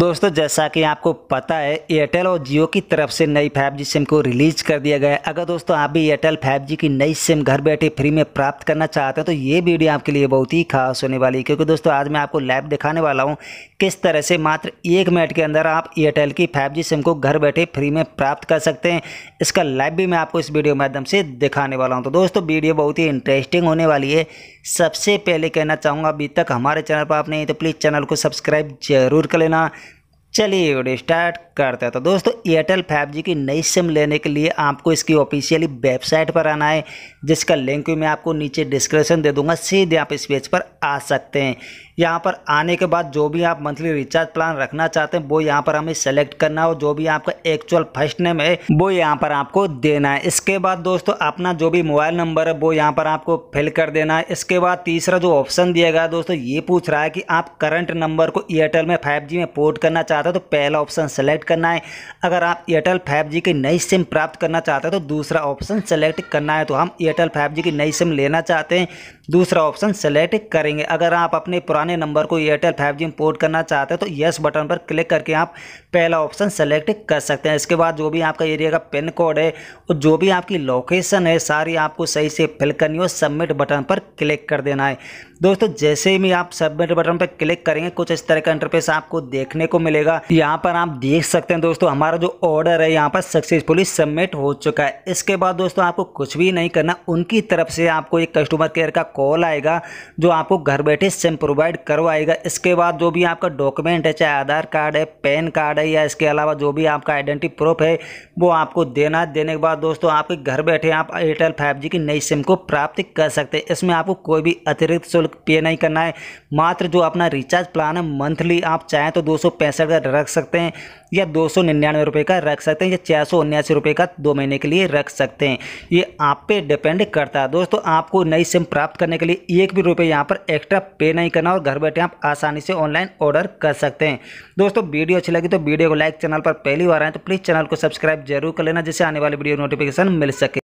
दोस्तों जैसा कि आपको पता है एयरटेल और जियो की तरफ से नई 5G सिम को रिलीज कर दिया गया है अगर दोस्तों आप भी एयरटेल 5G की नई सिम घर बैठे फ्री में प्राप्त करना चाहते हैं तो ये वीडियो आपके लिए बहुत ही खास होने वाली है क्योंकि दोस्तों आज मैं आपको लाइव दिखाने वाला हूँ किस तरह से मात्र एक मिनट के अंदर आप एयरटेल की फाइव सिम को घर बैठे फ्री में प्राप्त कर सकते हैं इसका लाइव भी मैं आपको इस वीडियो के माध्यम से दिखाने वाला हूँ तो दोस्तों वीडियो बहुत ही इंटरेस्टिंग होने वाली है सबसे पहले कहना चाहूँगा अभी तक हमारे चैनल पर आप नहीं तो प्लीज़ चैनल को सब्सक्राइब जरूर कर लेना चलिए वीडियो स्टार्ट करते हैं तो दोस्तों एयरटेल फाइव जी की नई सिम लेने के लिए आपको इसकी ऑफिशियली वेबसाइट पर आना है जिसका लिंक मैं आपको नीचे डिस्क्रिप्शन दे दूंगा सीधे आप इस पेज पर आ सकते हैं यहाँ पर आने के बाद जो भी आप मंथली रिचार्ज प्लान रखना चाहते हैं वो यहाँ पर हमें सेलेक्ट करना हो जो भी आपका एक्चुअल फर्स्ट नेम है वो यहाँ पर आपको देना है इसके बाद दोस्तों अपना जो भी मोबाइल नंबर है वो यहाँ पर आपको फिल कर देना है इसके बाद तीसरा जो ऑप्शन दिया गया दोस्तों ये पूछ रहा है कि आप करंट नंबर को एयरटेल में फाइव में पोर्ट करना चाहते चाहते हो तो पहला ऑप्शन सेलेक्ट करना है अगर आप एयरटेल फाइव जी की नई सिम प्राप्त करना चाहते हो तो दूसरा ऑप्शन सेलेक्ट करना है तो हम एयरटेल फाइव की नई सिम लेना चाहते हैं दूसरा ऑप्शन सेलेक्ट करेंगे अगर आप अपने पुराने नंबर को एयरटेल फाइव जी पोर्ट करना चाहते हैं तो येस बटन पर क्लिक करके आप पहला ऑप्शन सेलेक्ट कर सकते हैं इसके बाद जो भी आपका एरिया का पिन कोड है और जो भी आपकी लोकेशन है सारी आपको सही से फिल करनी हो सबमिट बटन पर क्लिक कर देना है दोस्तों जैसे ही आप सबमिट बटन पर क्लिक करेंगे कुछ इस तरह का इंटरफेस आपको देखने को मिलेगा जाएगा यहाँ पर आप देख सकते हैं दोस्तों हमारा जो ऑर्डर है यहाँ पर सक्सेसफुली सबमिट हो चुका है इसके बाद दोस्तों आपको कुछ भी नहीं करना उनकी तरफ से आपको एक कस्टमर केयर का कॉल आएगा जो आपको घर बैठे सिम प्रोवाइड करवाएगा इसके बाद जो भी आपका डॉक्यूमेंट है चाहे आधार कार्ड है पैन कार्ड है या इसके अलावा जो भी आपका आइडेंटिटी प्रूफ है वो आपको देना देने के बाद दोस्तों आपके घर बैठे आप एयरटेल फाइव की नई सिम को प्राप्त कर सकते हैं इसमें आपको कोई भी अतिरिक्त शुल्क पे नहीं करना है मात्र जो अपना रिचार्ज प्लान है मंथली आप चाहें तो दो का सेट रख सकते हैं या दो सौ निन्यानवे रुपये का रख सकते हैं या चार सौ उन्यासी रुपये का दो महीने के लिए रख सकते हैं ये आप पे डिपेंड करता है दोस्तों आपको नई सिम प्राप्त करने के लिए एक भी रुपये यहाँ पर एक्स्ट्रा पे नहीं करना और घर बैठे आप आसानी से ऑनलाइन ऑर्डर कर सकते हैं दोस्तों वीडियो अच्छी लगी तो वीडियो को लाइक चैनल पर पहली बार आए तो प्लीज़ चैनल को सब्सक्राइब जरूर कर लेना जिससे आने वाली वीडियो नोटिफिकेशन मिल सके